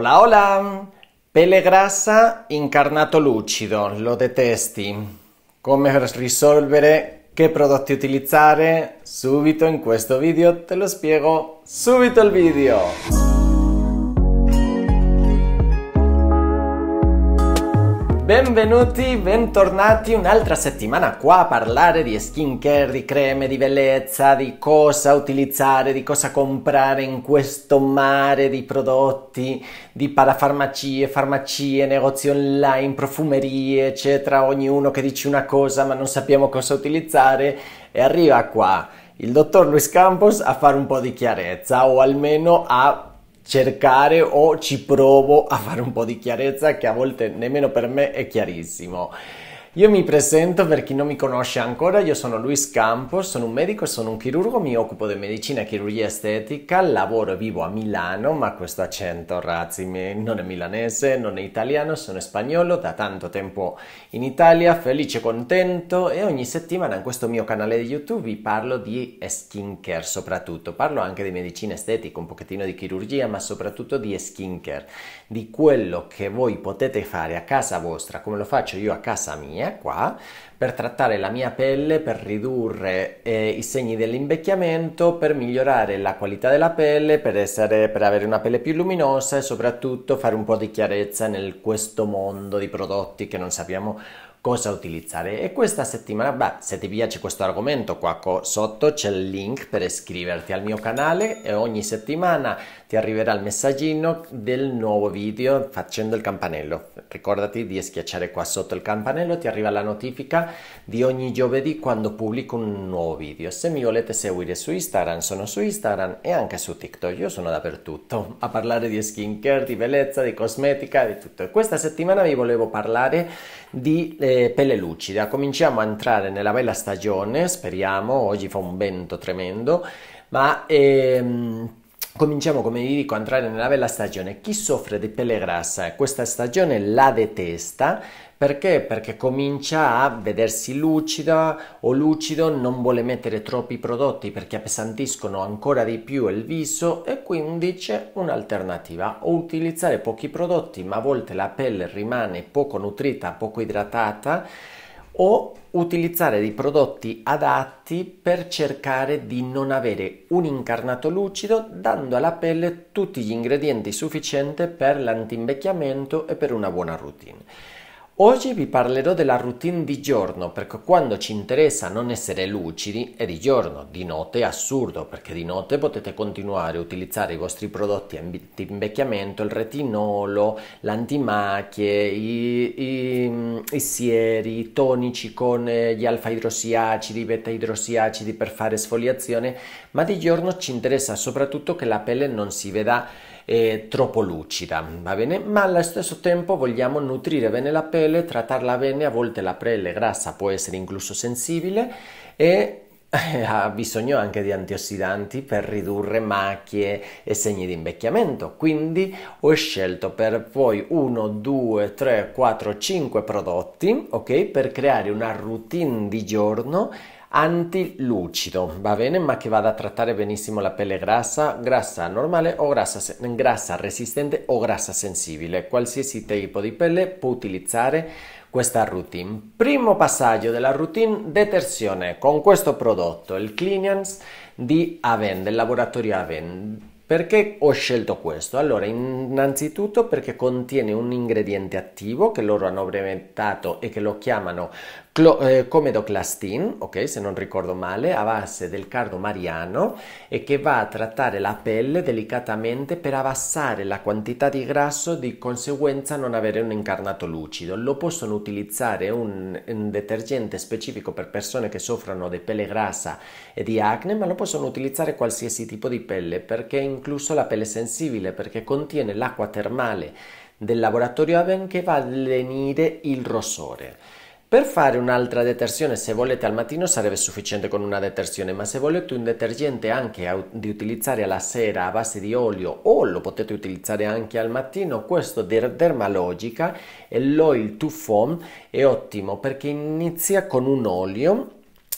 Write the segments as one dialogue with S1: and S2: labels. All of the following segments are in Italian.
S1: Hola, hola! Pelle grassa, incarnato lucido, lo detesti. Come risolvere che prodotti utilizzare? Subito in questo video te lo spiego. Subito il video! Benvenuti, bentornati un'altra settimana qua a parlare di skincare, di creme, di bellezza, di cosa utilizzare, di cosa comprare in questo mare di prodotti, di parafarmacie, farmacie, negozi online, profumerie, eccetera, ognuno che dice una cosa ma non sappiamo cosa utilizzare e arriva qua il dottor Luis Campos a fare un po' di chiarezza o almeno a cercare o ci provo a fare un po' di chiarezza che a volte nemmeno per me è chiarissimo. Io mi presento per chi non mi conosce ancora, io sono Luis Campos, sono un medico e sono un chirurgo, mi occupo di medicina e chirurgia estetica, lavoro e vivo a Milano, ma questo accento ragazzi non è milanese, non è italiano, sono spagnolo, da tanto tempo in Italia, felice, e contento e ogni settimana in questo mio canale di YouTube vi parlo di skincare soprattutto, parlo anche di medicina estetica, un pochettino di chirurgia, ma soprattutto di skincare, di quello che voi potete fare a casa vostra, come lo faccio io a casa mia me, qua, per trattare la mia pelle, per ridurre eh, i segni dell'invecchiamento, per migliorare la qualità della pelle, per, essere, per avere una pelle più luminosa e soprattutto fare un po' di chiarezza nel questo mondo di prodotti che non sappiamo cosa utilizzare. E questa settimana, beh, se ti piace questo argomento, qua sotto c'è il link per iscriverti al mio canale e ogni settimana ti arriverà il messaggino del nuovo video facendo il campanello. Ricordati di schiacciare qua sotto il campanello, ti arriva la notifica di ogni giovedì quando pubblico un nuovo video. Se mi volete seguire su Instagram, sono su Instagram e anche su TikTok, io sono dappertutto a parlare di skincare, di bellezza, di cosmetica, di tutto. E questa settimana vi volevo parlare di eh, pelle lucida. Cominciamo a entrare nella bella stagione, speriamo, oggi fa un vento tremendo, ma ehm, Cominciamo, come vi dico, a entrare nella bella stagione. Chi soffre di pelle grassa questa stagione la detesta perché? Perché comincia a vedersi lucida o lucido, non vuole mettere troppi prodotti perché appesantiscono ancora di più il viso e quindi c'è un'alternativa, o utilizzare pochi prodotti ma a volte la pelle rimane poco nutrita, poco idratata o utilizzare dei prodotti adatti per cercare di non avere un incarnato lucido dando alla pelle tutti gli ingredienti sufficienti per l'antinvecchiamento e per una buona routine. Oggi vi parlerò della routine di giorno perché quando ci interessa non essere lucidi è di giorno, di notte è assurdo perché di notte potete continuare a utilizzare i vostri prodotti di invecchiamento il retinolo, l'antimacchie, i, i, mm, i sieri, i tonici con eh, gli alfa idrossiacidi, i beta idrossiacidi per fare sfoliazione, ma di giorno ci interessa soprattutto che la pelle non si veda eh, troppo lucida, va bene? Ma allo stesso tempo vogliamo nutrire bene la pelle, trattarla bene, a volte la pelle grassa può essere incluso sensibile e eh, ha bisogno anche di antiossidanti per ridurre macchie e segni di invecchiamento quindi ho scelto per poi 1 2 3 4 5 prodotti ok per creare una routine di giorno antilucido, va bene, ma che vada a trattare benissimo la pelle grassa, grassa normale o grassa, grassa resistente o grassa sensibile. Qualsiasi tipo di pelle può utilizzare questa routine. Primo passaggio della routine, detersione con questo prodotto, il Cleanance di Aven, del laboratorio Aven. Perché ho scelto questo? Allora, innanzitutto perché contiene un ingrediente attivo che loro hanno brevettato e che lo chiamano Clo- eh, comedoclastin, ok, se non ricordo male, a base del cardo mariano e che va a trattare la pelle delicatamente per abbassare la quantità di grasso e di conseguenza non avere un incarnato lucido. Lo possono utilizzare un, un detergente specifico per persone che soffrono di pelle grassa e di acne, ma lo possono utilizzare qualsiasi tipo di pelle perché è incluso la pelle sensibile perché contiene l'acqua termale del laboratorio Aven che va a lenire il rossore. Per fare un'altra detersione, se volete al mattino sarebbe sufficiente con una detersione, ma se volete un detergente anche di utilizzare alla sera a base di olio o lo potete utilizzare anche al mattino, questo Dermalogica e l'oil to foam è ottimo perché inizia con un olio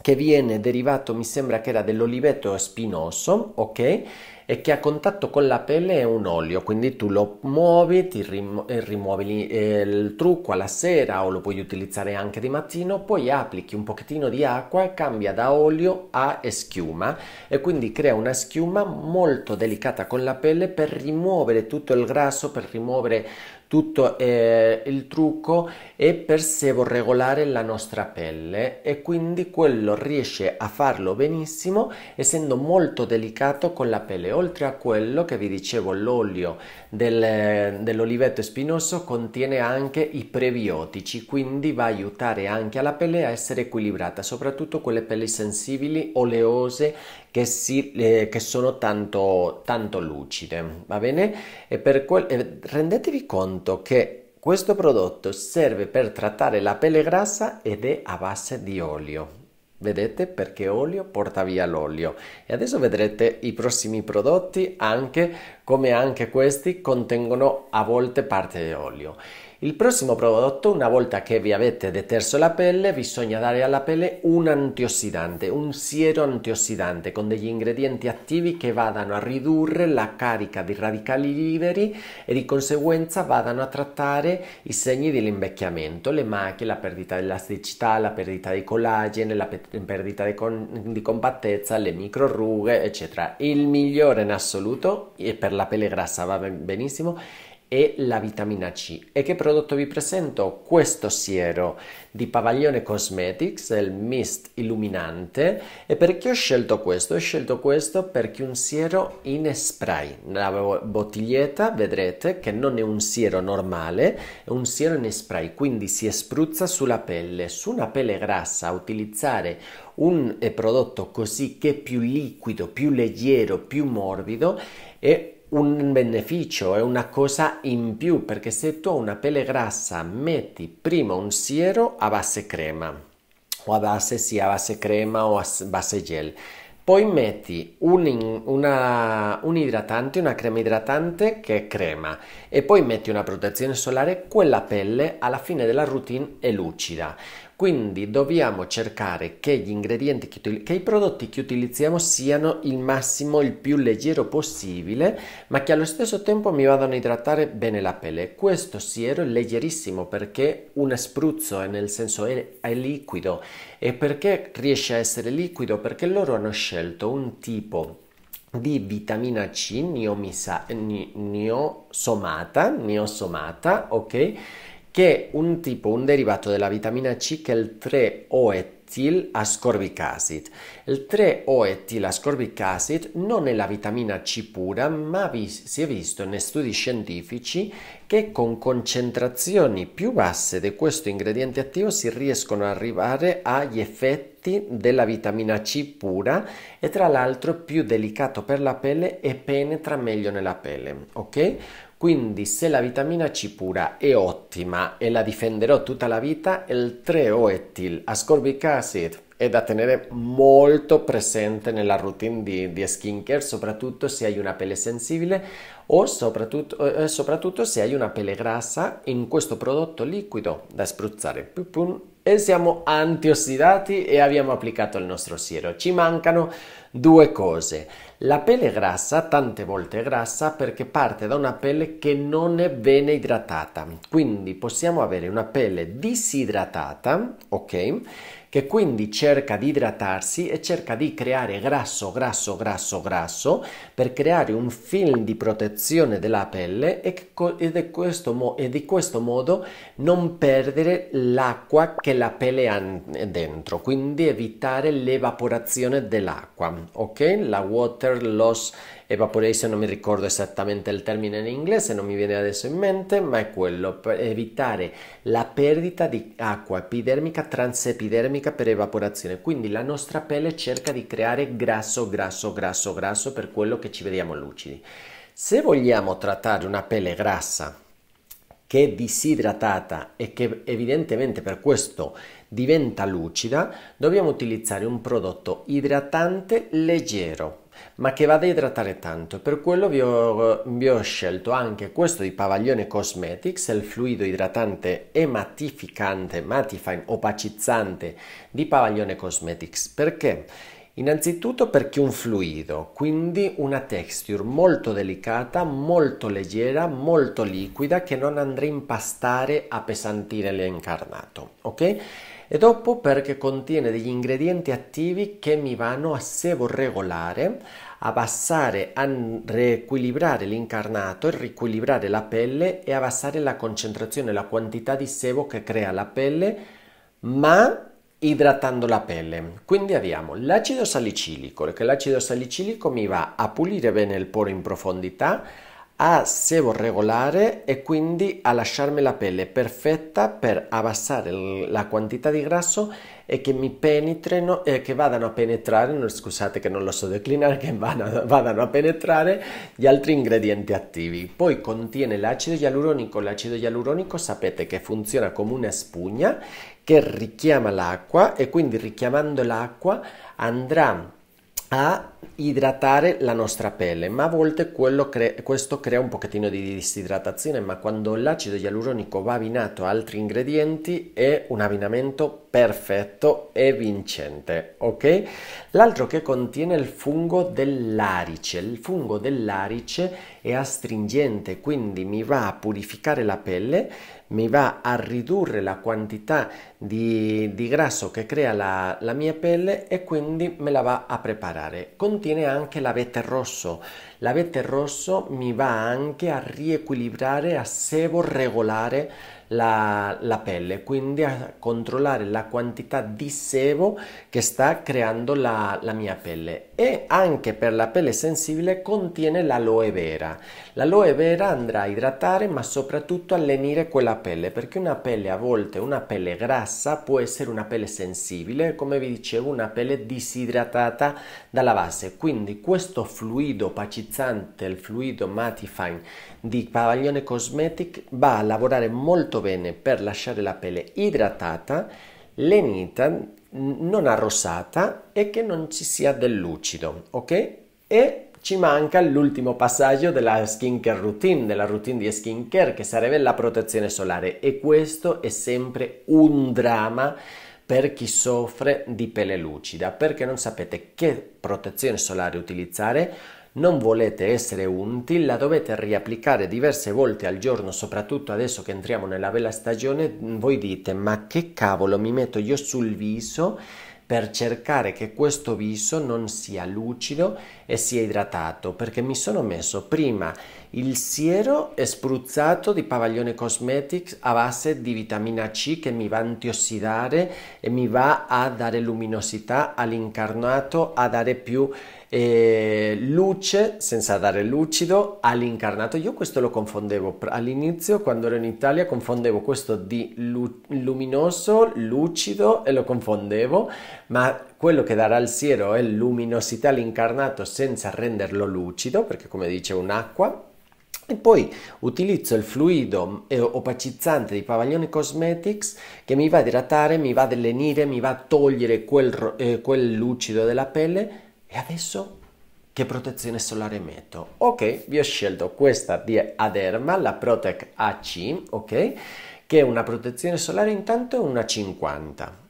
S1: che viene derivato, mi sembra che era dell'oliveto spinoso, ok? e che a contatto con la pelle è un olio, quindi tu lo muovi, ti rimu- eh, rimuovi eh, il trucco alla sera o lo puoi utilizzare anche di mattino, poi applichi un pochettino di acqua e cambia da olio a schiuma e quindi crea una schiuma molto delicata con la pelle per rimuovere tutto il grasso, per rimuovere tutto eh, il trucco è per sebo regolare la nostra pelle e quindi quello riesce a farlo benissimo essendo molto delicato con la pelle oltre a quello che vi dicevo l'olio del, dell'olivetto spinoso contiene anche i prebiotici quindi va a aiutare anche alla pelle a essere equilibrata soprattutto quelle pelli sensibili oleose che, si, eh, che sono tanto, tanto, lucide, va bene? E per quel, eh, rendetevi conto che questo prodotto serve per trattare la pelle grassa ed è a base di olio. Vedete perché olio porta via l'olio e adesso vedrete i prossimi prodotti anche come anche questi contengono a volte parte di olio. Il prossimo prodotto, una volta che vi avete deterso la pelle, bisogna dare alla pelle un antiossidante, un siero antiossidante con degli ingredienti attivi che vadano a ridurre la carica di radicali liberi e di conseguenza vadano a trattare i segni dell'invecchiamento, le macchie, la perdita dell'asticità, la perdita di collagene, la perdita di, con di compattezza, le microrughe, eccetera. Il migliore in assoluto, e per la pelle grassa va benissimo, e la vitamina C. E che prodotto vi presento? Questo siero di Pavaglione Cosmetics, il mist illuminante. E perché ho scelto questo? Ho scelto questo perché è un siero in spray. La bottiglietta vedrete che non è un siero normale, è un siero in spray, quindi si spruzza sulla pelle. Su una pelle grassa utilizzare un eh, prodotto così che è più liquido, più leggero, più morbido è un beneficio, è una cosa in più, perché se tu hai una pelle grassa metti prima un siero a base crema, o a base sì, a base crema o a base gel, poi metti un, una, un idratante, una crema idratante che è crema e poi metti una protezione solare, quella pelle alla fine della routine è lucida. Quindi dobbiamo cercare che gli ingredienti, che, che i prodotti che utilizziamo siano il massimo, il più leggero possibile, ma che allo stesso tempo mi vadano a idratare bene la pelle. Questo siero è leggerissimo perché un spruzzo, nel senso è, è liquido. E perché riesce a essere liquido? Perché loro hanno scelto un tipo di vitamina C neomisa, neosomata, ok? che è un tipo, un derivato della vitamina C che è il 3 oetil ascorbic acid. Il 3-OEtil ascorbic acid non è la vitamina C pura, ma vi, si è visto in studi scientifici che con concentrazioni più basse di questo ingrediente attivo si riescono ad arrivare agli effetti della vitamina C pura e tra l'altro più delicato per la pelle e penetra meglio nella pelle, ok? Quindi se la vitamina C pura è ottima e la difenderò tutta la vita, il 3-oetil ascorbic acid è da tenere molto presente nella routine di, di skincare, soprattutto se hai una pelle sensibile o soprattutto, eh, eh soprattutto, se hai una pelle grassa in questo prodotto liquido da spruzzare. E siamo antiossidati e abbiamo applicato il nostro siero. Ci mancano due cose. La pelle è grassa, tante volte è grassa, perché parte da una pelle che non è bene idratata. Quindi possiamo avere una pelle disidratata, ok? che quindi cerca di idratarsi e cerca di creare grasso, grasso, grasso, grasso per creare un film di protezione della pelle e, e, di, questo e di questo modo non perdere l'acqua che la pelle ha dentro, quindi evitare l'evaporazione dell'acqua, ok? La water loss evaporation non mi ricordo esattamente il termine in inglese, non mi viene adesso in mente, ma è quello per evitare la perdita di acqua epidermica transepidermica per evaporazione. Quindi la nostra pelle cerca di creare grasso, grasso, grasso, grasso per quello che ci vediamo lucidi. Se vogliamo trattare una pelle grassa che è disidratata e che evidentemente per questo diventa lucida, dobbiamo utilizzare un prodotto idratante leggero ma che vada a idratare tanto. Per quello vi ho, vi ho scelto anche questo di Pavaglione Cosmetics, il fluido idratante e matificante, matifine, opacizzante di Pavaglione Cosmetics. Perché? Innanzitutto perché un fluido, quindi una texture molto delicata, molto leggera, molto liquida che non andrà a impastare, a pesantire l'incarnato, ok? e dopo perché contiene degli ingredienti attivi che mi vanno a sebo regolare, passare a riequilibrare l'incarnato, riequilibrare la pelle e a abbassare la concentrazione, la quantità di sebo che crea la pelle, ma idratando la pelle. Quindi abbiamo l'acido salicilico, perché l'acido salicilico mi va a pulire bene il poro in profondità, a sebo regolare e quindi a lasciarmi la pelle perfetta per abbassare la quantità di grasso e che mi penetrino e che vadano a penetrare, no, scusate che non lo so declinare, che vadano, vadano a penetrare gli altri ingredienti attivi. Poi contiene l'acido ialuronico, l'acido ialuronico sapete che funziona come una spugna che richiama l'acqua e quindi richiamando l'acqua andrà a idratare la nostra pelle, ma a volte cre questo crea un pochettino di disidratazione, ma quando l'acido ialuronico va abbinato a altri ingredienti è un abbinamento perfetto e vincente, ok? L'altro che contiene il fungo dell'arice, il fungo dell'arice è astringente, quindi mi va a purificare la pelle, mi va a ridurre la quantità di, di grasso che crea la, la, mia pelle e quindi me la va a preparare. Con contiene anche l'avete rosso. L'avete rosso mi va anche a riequilibrare, a sevo regolare la, la pelle, quindi a controllare la quantità di sebo che sta creando la, la mia pelle e anche per la pelle sensibile contiene l'aloe vera. L'aloe vera andrà a idratare ma soprattutto a lenire quella pelle perché una pelle a volte, una pelle grassa può essere una pelle sensibile, come vi dicevo una pelle disidratata dalla base, quindi questo fluido pacizzante, il fluido mattifying di Pavaglione Cosmetic va a lavorare molto bene per lasciare la pelle idratata, lenita, non arrossata e che non ci sia del lucido, ok? E ci manca l'ultimo passaggio della skincare routine, della routine di skincare che sarebbe la protezione solare e questo è sempre un dramma per chi soffre di pelle lucida perché non sapete che protezione solare utilizzare non volete essere unti, la dovete riapplicare diverse volte al giorno, soprattutto adesso che entriamo nella bella stagione, voi dite ma che cavolo mi metto io sul viso per cercare che questo viso non sia lucido e sia idratato, perché mi sono messo prima il siero è spruzzato di Pavaglione Cosmetics a base di vitamina C che mi va a antiossidare e mi va a dare luminosità all'incarnato, a dare più eh, luce senza dare lucido all'incarnato. Io questo lo confondevo all'inizio quando ero in Italia, confondevo questo di lu luminoso, lucido e lo confondevo, ma quello che darà al siero è luminosità all'incarnato senza renderlo lucido, perché come dice un'acqua e poi utilizzo il fluido eh, opacizzante di Pavaglione Cosmetics che mi va a idratare, mi va a delenire, mi va a togliere quel, eh, quel lucido della pelle. E adesso che protezione solare metto? Ok, vi ho scelto questa di Aderma, la Protec AC, ok? Che è una protezione solare intanto è una 50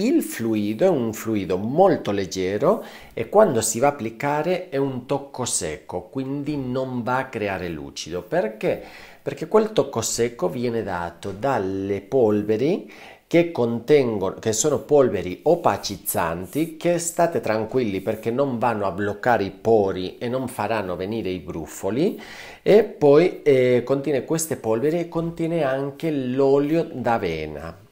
S1: il fluido è un fluido molto leggero e quando si va a applicare è un tocco secco, quindi non va a creare lucido. Perché? Perché quel tocco secco viene dato dalle polveri che, che sono polveri opacizzanti che state tranquilli perché non vanno a bloccare i pori e non faranno venire i brufoli e poi eh, contiene queste polveri e contiene anche l'olio d'avena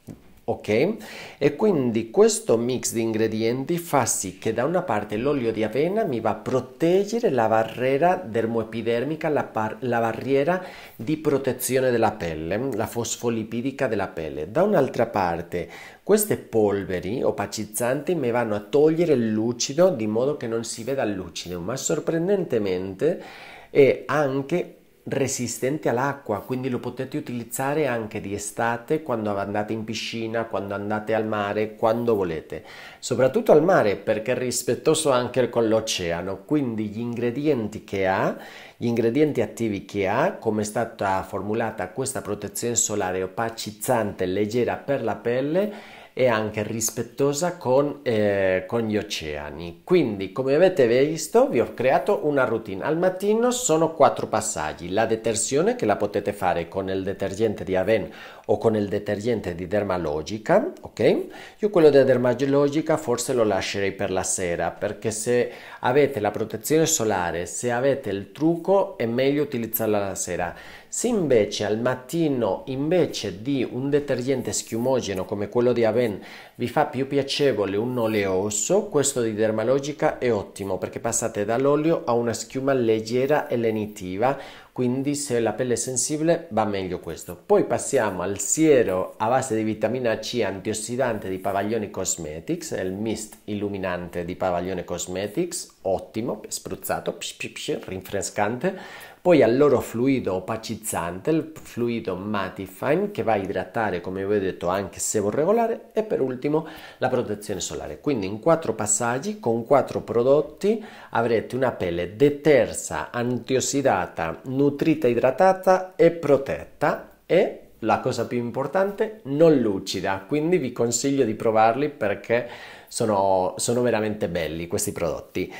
S1: ok? E quindi questo mix di ingredienti fa sì che da una parte l'olio di avena mi va a proteggere la barriera dermoepidermica, la, la barriera di protezione della pelle, la fosfolipidica della pelle. Da un'altra parte queste polveri opacizzanti mi vanno a togliere il lucido di modo che non si veda il lucido, ma sorprendentemente è anche resistente all'acqua, quindi lo potete utilizzare anche di estate quando andate in piscina, quando andate al mare, quando volete. Soprattutto al mare perché è rispettoso anche con l'oceano, quindi gli ingredienti che ha, gli ingredienti attivi che ha, come è stata formulata questa protezione solare opacizzante leggera per la pelle, e anche rispettosa con, eh, con gli oceani. Quindi come avete visto vi ho creato una routine. Al mattino sono quattro passaggi. La detersione che la potete fare con il detergente di Aven o con il detergente di Dermalogica, ok? Io quello di Dermalogica forse lo lascerei per la sera perché se avete la protezione solare, se avete il trucco è meglio utilizzarla la sera. Se invece al mattino, invece di un detergente schiumogeno come quello di Aven, vi fa più piacevole un oleoso, questo di Dermalogica è ottimo perché passate dall'olio a una schiuma leggera e lenitiva, quindi se la pelle è sensibile va meglio questo. Poi passiamo al siero a base di vitamina C antiossidante di Pavaglione Cosmetics, il mist illuminante di Pavaglione Cosmetics, ottimo, spruzzato, psh, psh, psh, rinfrescante, poi al loro fluido opacizzante, il fluido mattifine che va a idratare come vi ho detto anche se sebo regolare e per ultimo la protezione solare. Quindi in quattro passaggi con quattro prodotti avrete una pelle detersa, antiossidata, nutrita, idratata e protetta e la cosa più importante, non lucida, quindi vi consiglio di provarli perché sono, sono veramente belli questi prodotti.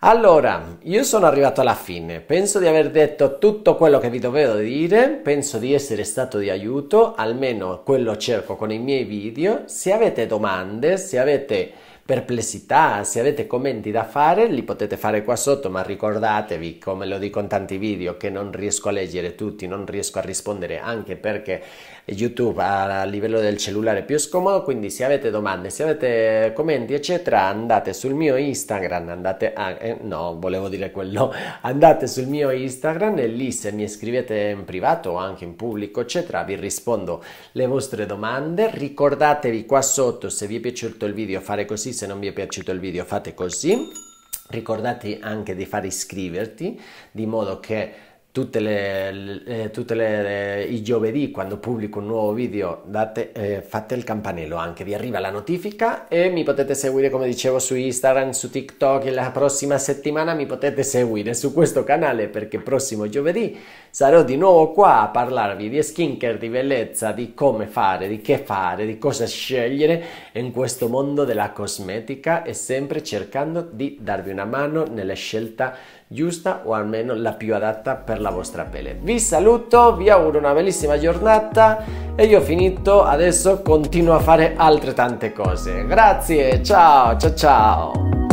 S1: Allora, io sono arrivato alla fine, penso di aver detto tutto quello che vi dovevo dire, penso di essere stato di aiuto, almeno quello cerco con i miei video. Se avete domande, se avete perplessità, se avete commenti da fare, li potete fare qua sotto, ma ricordatevi, come lo dico in tanti video, che non riesco a leggere tutti, non riesco a rispondere anche perché YouTube a livello del cellulare più scomodo, quindi se avete domande, se avete commenti eccetera andate sul mio Instagram, andate a... Eh, no, volevo dire quello, andate sul mio Instagram e lì se mi scrivete in privato o anche in pubblico eccetera vi rispondo le vostre domande, ricordatevi qua sotto se vi è piaciuto il video fare così, se non vi è piaciuto il video fate così. Ricordate anche di far iscriverti di modo che tutte le, eh, tutte le, i giovedì quando pubblico un nuovo video date, eh, fate il campanello anche vi arriva la notifica e mi potete seguire come dicevo su Instagram su TikTok e la prossima settimana mi potete seguire su questo canale perché prossimo giovedì sarò di nuovo qua a parlarvi di skincare, di bellezza, di come fare, di che fare, di cosa scegliere in questo mondo della cosmetica e sempre cercando di darvi una mano nella scelta giusta o almeno la più adatta per la vostra pelle. Vi saluto, vi auguro una bellissima giornata e io ho finito, adesso continuo a fare altre tante cose. Grazie, ciao ciao ciao!